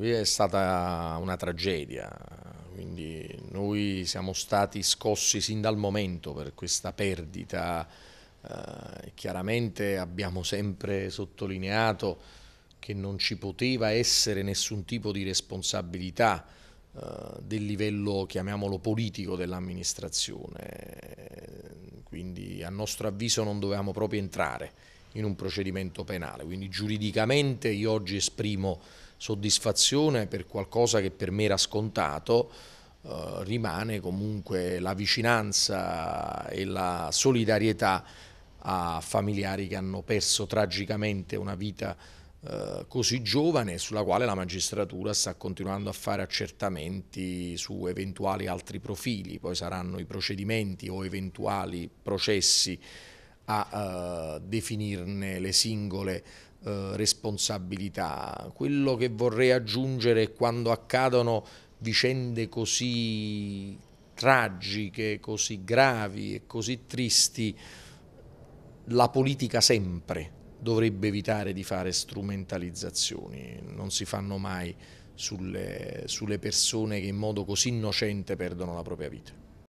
è stata una tragedia, quindi noi siamo stati scossi sin dal momento per questa perdita, eh, chiaramente abbiamo sempre sottolineato che non ci poteva essere nessun tipo di responsabilità eh, del livello, chiamiamolo, politico dell'amministrazione, quindi a nostro avviso non dovevamo proprio entrare in un procedimento penale. Quindi giuridicamente io oggi esprimo soddisfazione per qualcosa che per me era scontato, eh, rimane comunque la vicinanza e la solidarietà a familiari che hanno perso tragicamente una vita eh, così giovane sulla quale la magistratura sta continuando a fare accertamenti su eventuali altri profili, poi saranno i procedimenti o eventuali processi a uh, definirne le singole uh, responsabilità. Quello che vorrei aggiungere è quando accadono vicende così tragiche, così gravi e così tristi, la politica sempre dovrebbe evitare di fare strumentalizzazioni, non si fanno mai sulle, sulle persone che in modo così innocente perdono la propria vita.